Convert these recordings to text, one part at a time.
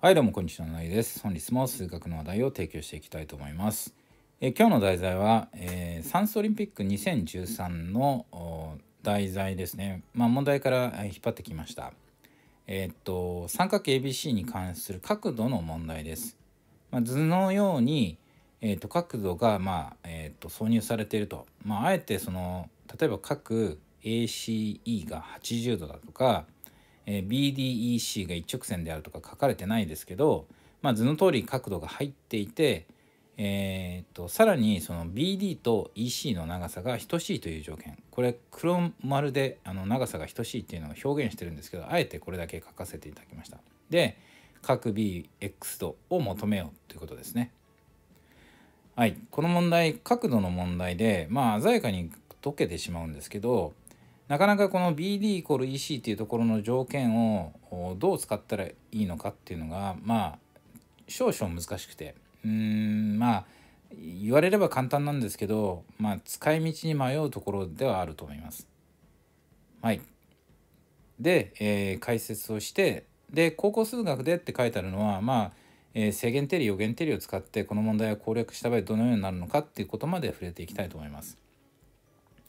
はいどうもこんにちはなりです本日も数学の話題を提供していきたいと思いますえ今日の題材は、えー、サンスオリンピック2013の題材ですねまあ問題から引っ張ってきましたえー、っと三角形 ABC に関する角度の問題です、まあ、図のようにえー、っと角度が、まあえー、っと挿入されていると、まあ、あえてその例えば角 ACE が80度だとかえ BDEC が一直線であるとか書かれてないですけど、まあ、図の通り角度が入っていて、えー、っとさらにその BD と EC の長さが等しいという条件これ黒丸であの長さが等しいっていうのを表現してるんですけどあえてこれだけ書かせていただきました。で角 BX 度を求めようということですね。はい、この問題角度の問題でまあ鮮やかに解けてしまうんですけどなかなかこの BD イコール EC っていうところの条件をどう使ったらいいのかっていうのがまあ少々難しくてうんまあ言われれば簡単なんですけど、まあ、使い道に迷うところではあると思います。はい、で、えー、解説をしてで高校数学でって書いてあるのはまあ、えー、制限定理予言定理を使ってこの問題を攻略した場合どのようになるのかっていうことまで触れていきたいと思います。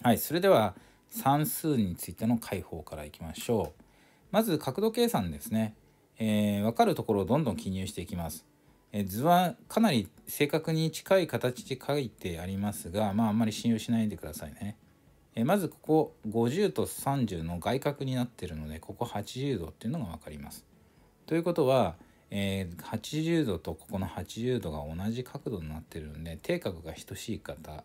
はいそれでは算数についての解放からいきましょう。まず角度計算ですね。えー、分かるところをどんどん記入していきます。えー、図はかなり正確に近い形で書いてありますが、まああんまり信用しないでくださいね。えー、まずここ50と30の外角になっているので、ここ80度っていうのが分かります。ということは、えー、80度とここの80度が同じ角度になってるんで、底角が等しい方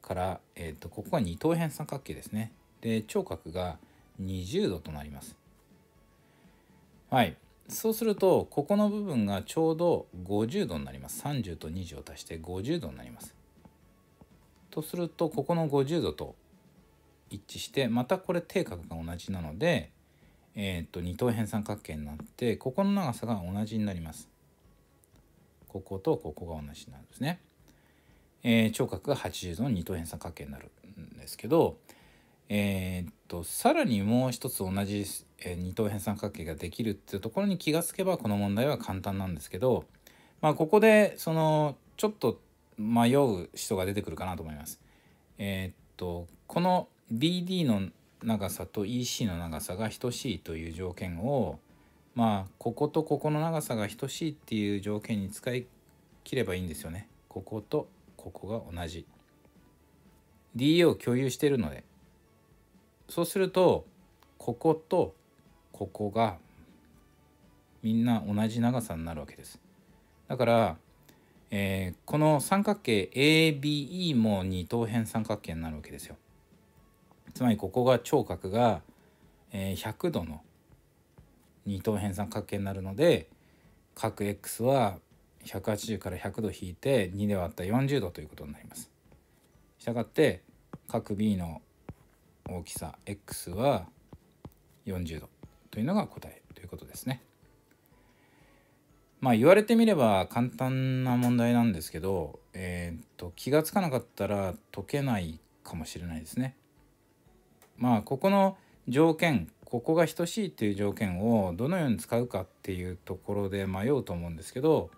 から、えーと、ここが二等辺三角形ですね。で頂角が20度となります。はい。そうするとここの部分がちょうど50度になります。30と20を足して50度になります。とするとここの50度と一致してまたこれ底角が同じなので、えーと、と二等辺三角形になってここの長さが同じになります。こことここが同じなんですね。えー、聴覚が80度の二等辺三角形になるんですけど、えー、っとさらにもう一つ同じ、えー、二等辺三角形ができるっていうところに気がつけばこの問題は簡単なんですけど、まあ、ここでそのちょっと迷う人が出てくるかなと思います。えー、っとこの BD の長さと EC の長さが等しいという条件をまあこことここの長さが等しいっていう条件に使い切ればいいんですよね。こことここが同じ DA を共有しているのでそうするとこことここがみんな同じ長さになるわけですだから、えー、この三角形 ABE も二等辺三角形になるわけですよつまりここが頂角が、え100度の二等辺三角形になるので角 x は180から100度引いて2で割った40度ということになります。したがって角 B の大きさ x は40度というのが答えということですね。まあ言われてみれば簡単な問題なんですけど、えー、っと気が付かなかったら解けないかもしれないですね。まあここの条件ここが等しいっていう条件をどのように使うかっていうところで迷うと思うんですけど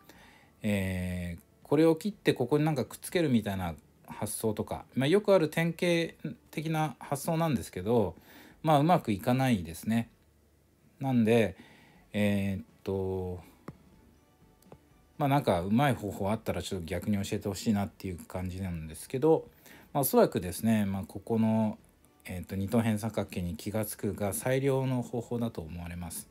えー、これを切ってここになんかくっつけるみたいな発想とか、まあ、よくある典型的な発想なんですけど、まあ、うまくいかないですね。なんでえー、っとまあなんかうまい方法あったらちょっと逆に教えてほしいなっていう感じなんですけど、まあ、おそらくですね、まあ、ここの、えー、っと二等辺三角形に気が付くが最良の方法だと思われます。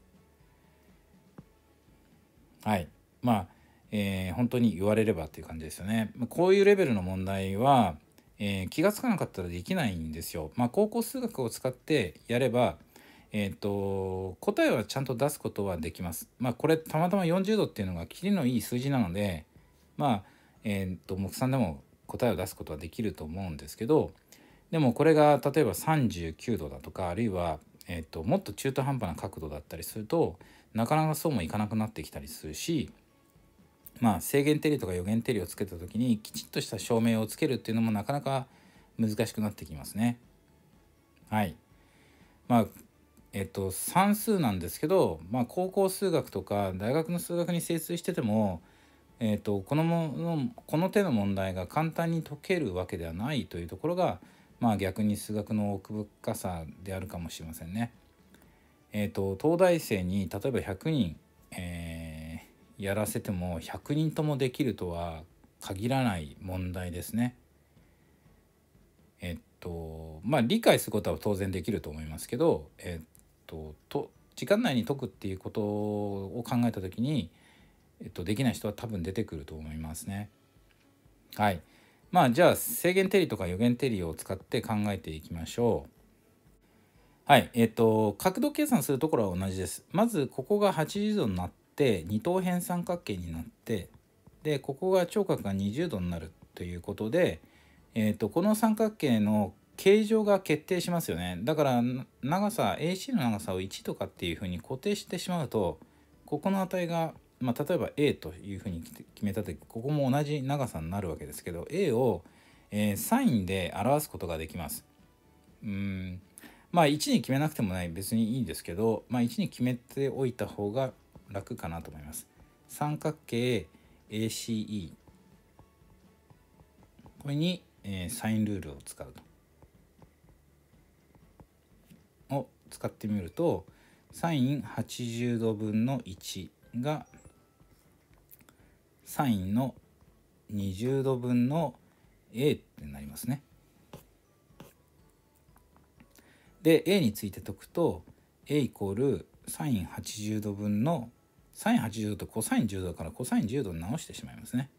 はいまあえー、本当に言われればっていう感じですよね。こういうレベルの問題は、えー、気が付かなかったらできないんですよ。まあ、高校数学を使ってやれば、えーと、答えはちゃんと出すことはできます。まあ、これたまたま40度っていうのがキリのいい数字なので、まあえーと、と目算でも答えを出すことはできると思うんですけどでもこれが例えば39度だとかあるいは、えーともっと中途半端な角度だったりするとなかなかそうもいかなくなってきたりするしまあ、制限定理とか予言定理をつけた時にきちっとした証明をつけるっていうのもなかなか難しくなってきますね。はい。まあえっと算数なんですけど、まあ、高校数学とか大学の数学に精通してても、えっと、このものこの手の問題が簡単に解けるわけではないというところが、まあ、逆に数学の奥深さであるかもしれませんね。えっと東大生に例えば100人、えーやらせても100人ともできるとは限らない問題ですね。えっとまあ理解することは当然できると思いますけど、えっと、と時間内に解くっていうことを考えた時に、えっと、できない人は多分出てくると思いますね。はいまあじゃあ制限定理とか予言定理を使って考えていきましょう。はい、えっ、と角度計算するところは同じです。まずここが80度になっって二等辺三角形になってでここが頂角が20度になるということで、えーと、この三角形の形状が決定しますよねだから長さ AC の長さを1とかっていうふうに固定してしまうとここの値が、まあ、例えば A というふうに決めた時ここも同じ長さになるわけですけど A を、えー、サインで表すことができます。うんまあ1に決めなくてもない別にいいんですけど、まあ、1に決めておいた方が楽かなと思います三角形 ACE これに、えー、サインルールを使うとを使ってみるとサイン80度分の1がサインの20度分の A ってなりますね。で A について解くと A イコールサイン80度分のサイン80度とコサイン10度からコサイン10度に直してしまいますね。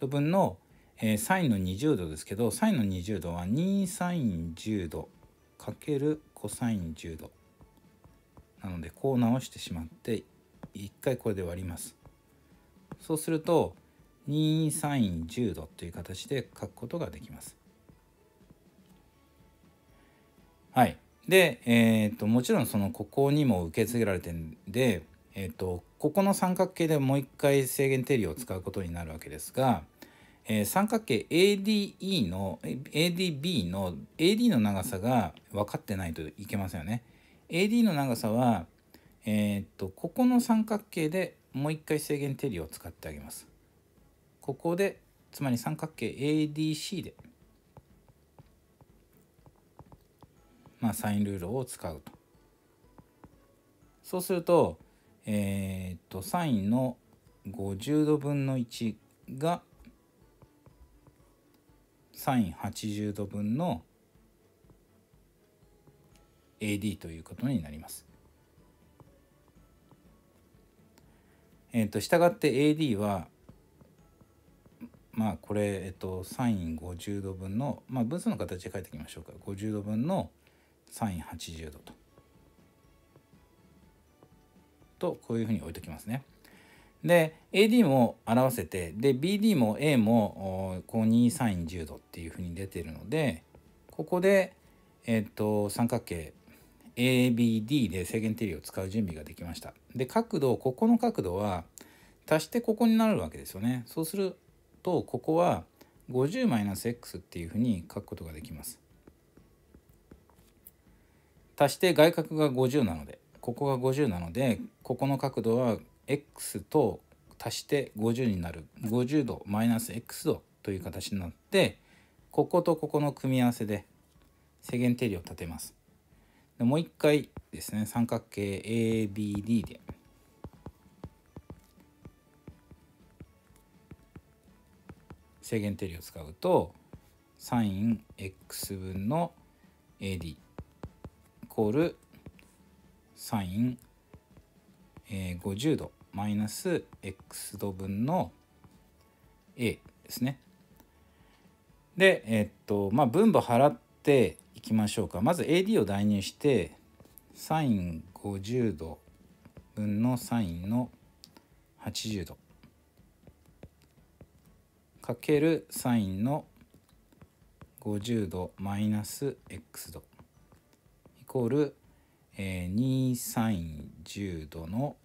部分の、えー、サインの20度ですけどサインの20度は2サイン10度かけるコサイン10度なのでこう直してしまって1回これで割りますそうすると2サイン10度という形で書くことができますはいでえっ、ともちろんそのここにも受け継げられてるんでえーと、ここの三角形でもう一回正弦定理を使うことになるわけですが、えー、三角形 ADE の ADB の AD の長さが分かってないといけませんよね。AD の長さは、えーと、とここの三角形でもう一回正弦定理を使ってあげます。ここでつまり三角形 ADC で、まあ、サインルールを使うと。そうするとえー、っと、サインの50度分の1が、サイン80度分の AD ということになります。えっ、と、従って AD は、まあこれ、えっと、サイン50度分の、まあ分数の形で書いておきましょうか。50度分のサイン80度と。とこういうふうに置いときますね。で AD も表せてで BD も A もこう2サイン10度っていうふうに出てるのでここで、えー、っと三角形 ABD で正弦定理を使う準備ができました。で角度ここの角度は足してここになるわけですよね。そうするとここは 50-x っていうふうに書くことができます。足して外角が50なのでここが50なのでここの角度は x と足して50になる50度マイナス x 度という形になってこことここの組み合わせで正弦定理を立てます。でもう一回ですね三角形 ABD で。正弦定理を使うとサイン x 分の AD イコールサイン、えー、50度マイナス x 度分の a ですね。で、えー、っと、まあ、分母払っていきましょうか。まず AD を代入して、サイン50度分のサインの80度かけるサインの50度マイナス x 度イコールえー、2サイン10度の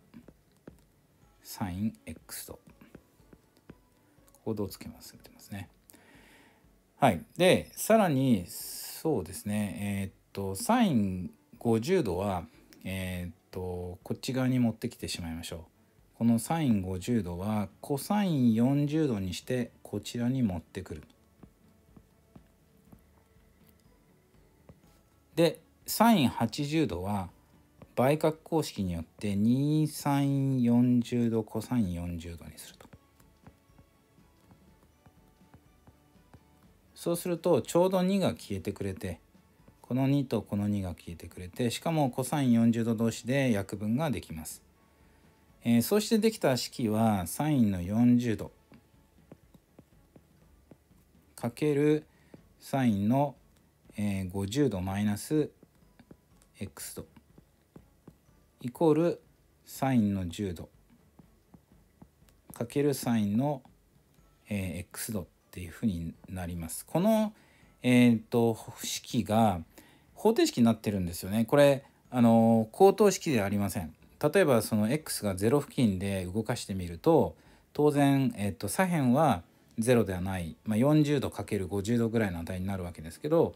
サイン X 度ここどうつけますってますねはいでさらにそうですねえー、っとサイン50度はえー、っとこっち側に持ってきてしまいましょうこのサイン50度はコサイン40度にしてこちらに持ってくるでサイン80度は倍角公式によって2サイン40度コサイン40度にすると。そうするとちょうど2が消えてくれてこの2とこの2が消えてくれてしかもコサイン40度同士で約分ができます。えー、そうしてできた式はサインの40度かけるサインの50度マイナス x 度イコールサインの10度かけるサインの、え x 度っていうふうになります。この、えーと、と式が方程式になってるんですよね。これあの高等式ではありません。例えばその x が0付近で動かしてみると当然、えーと、と左辺は0ではない、まあ、40度 ×50 度ぐらいの値になるわけですけど、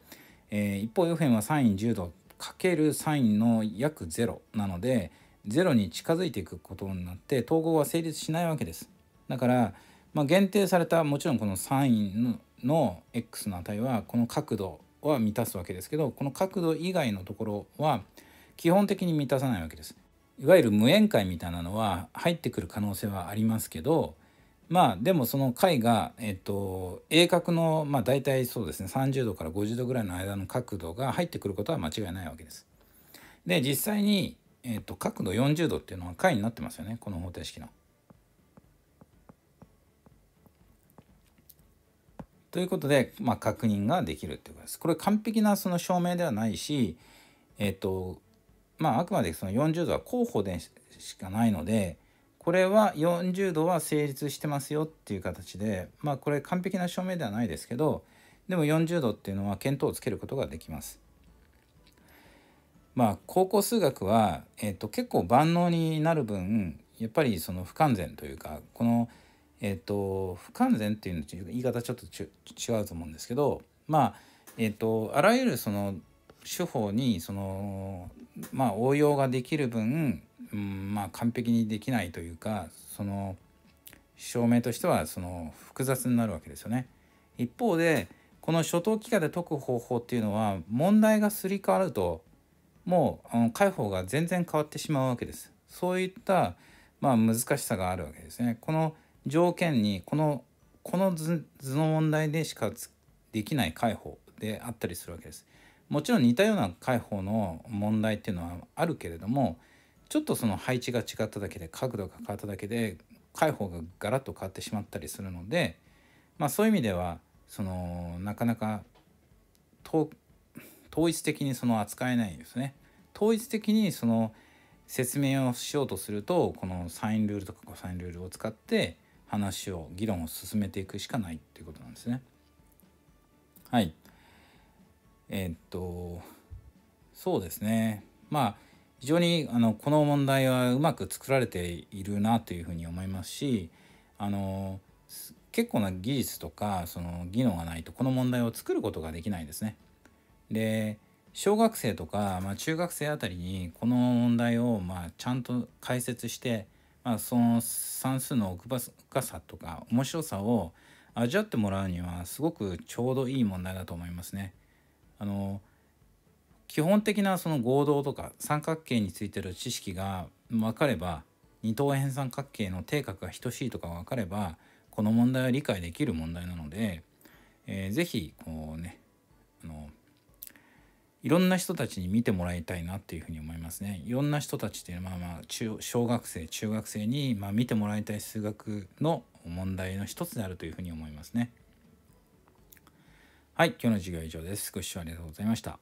えー、一方右辺はサイン10度かけるサインの約0なので0に近づいていくことになって統合は成立しないわけです。だから、まあ、限定されたもちろんこのサインの x の値はこの角度は満たすわけですけどこの角度以外のところは基本的に満たさないわけです。いわゆる無限界みたいなのは入ってくる可能性はありますけどまあでもその貝が、えっと、鋭角の、まあ、大体そうですね30度から50度ぐらいの間の角度が入ってくることは間違いないわけです。で実際に、えっと、角度40度っていうのは解になってますよねこの方程式の。ということで、まあ、確認ができるっていうことです。これ完璧なその証明ではないし、えっとまあ、あくまでその40度は候補でしかないので、これは40度は成立してますよっていう形でまあこれ完璧な証明ではないですけどでも40度っていうのは見当をつけることができます。まあ高校数学は、えっと結構万能になる分やっぱりその不完全というかこの、えっと不完全っていうの言い方ちょっと違うと思うんですけどまあえっとあらゆるその手法にそのまあ応用ができる分うんまあ、完璧にできないというかその証明としてはその複雑になるわけですよね。一方でこの初等幾何で解く方法っていうのは問題がすり替わるともうあの解法が全然変わってしまうわけです。そういったまあ難しさがあるわけですね。この条件にこのこの図の問題でしかできない解法であったりするわけです。もちろん似たような解法の問題っていうのはあるけれどもちょっとその配置が違っただけで角度が変わっただけで解放がガラッと変わってしまったりするので、まあ、そういう意味ではそのなかなか統一的にその扱えないんですね。統一的にその説明をしようとするとこのサインルールとかコサインルールを使って話を議論を進めていくしかないっていうことなんですね。はい。えー、っとそうですねまあ非常にあのこの問題はうまく作られているなというふうに思いますしあの結構な技術とかその技能がないとこの問題を作ることができないですね。で小学生とか、まあ、中学生あたりにこの問題をまあちゃんと解説して、まあ、その算数の奥深さとか面白さを味わってもらうにはすごくちょうどいい問題だと思いますね。あの基本的なその合同とか三角形についてる知識が分かれば二等辺三角形の定角が等しいとか分かればこの問題は理解できる問題なので、えー、ぜひこうねあのいろんな人たちに見てもらいたいなっていうふうに思いますね。いろんな人たちっていうのはまあ中小学生中学生にまあ見てもらいたい数学の問題の一つであるというふうに思いますね。はい今日の授業は以上です。ご視聴ありがとうございました。